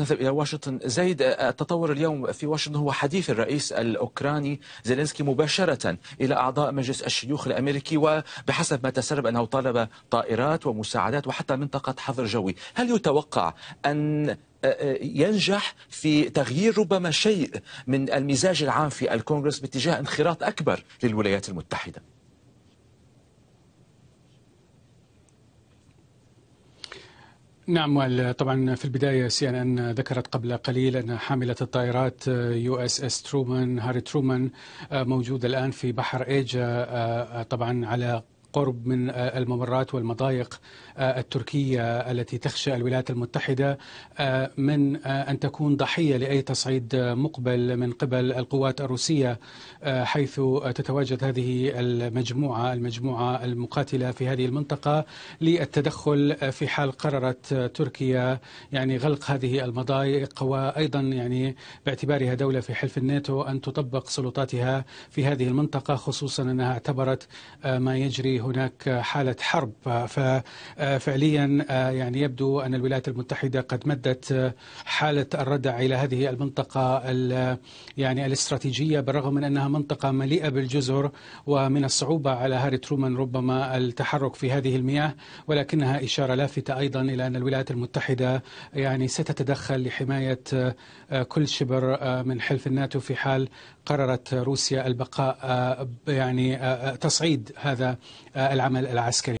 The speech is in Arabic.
نذهب إلى واشنطن زيد التطور اليوم في واشنطن هو حديث الرئيس الأوكراني زيلينسكي مباشرة إلى أعضاء مجلس الشيوخ الأمريكي وبحسب ما تسرب أنه طلب طائرات ومساعدات وحتى منطقة حظر جوي هل يتوقع أن آه، آه، ينجح في تغيير ربما شيء من المزاج العام في الكونغرس باتجاه انخراط أكبر للولايات المتحدة؟ نعم طبعا في البدايه سي ان ان ذكرت قبل قليل ان حامله الطائرات يو اس اس ترومان هاري ترومان آه، موجوده الان في بحر ايجا آه، آه، طبعا على القرب من الممرات والمضايق آه، التركية التي تخشى الولايات المتحدة آه، من آه، أن تكون ضحية لأي تصعيد مقبل من قبل القوات الروسية حيث تتواجد هذه المجموعة المجموعة المقاتلة في هذه المنطقة للتدخل في حال قررت تركيا يعني غلق هذه المضايق وأيضا يعني باعتبارها دولة في حلف الناتو أن تطبق سلطاتها في هذه المنطقة خصوصا أنها اعتبرت ما يجري هناك حالة حرب ففعليا آه، يعني يبدو أن الولايات المتحدة قد مدت آه، حالة الردع إلى هذه المنطقة يعني الاستراتيجية بالرغم من أنها منطقة مليئة بالجزر ومن الصعوبة على هاري ترومان ربما التحرك في هذه المياه ولكنها إشارة لافتة أيضا إلى أن الولايات المتحدة يعني ستتدخل لحماية آه، كل شبر من حلف الناتو في حال قررت روسيا البقاء يعني تصعيد هذا آه، العمل العسكري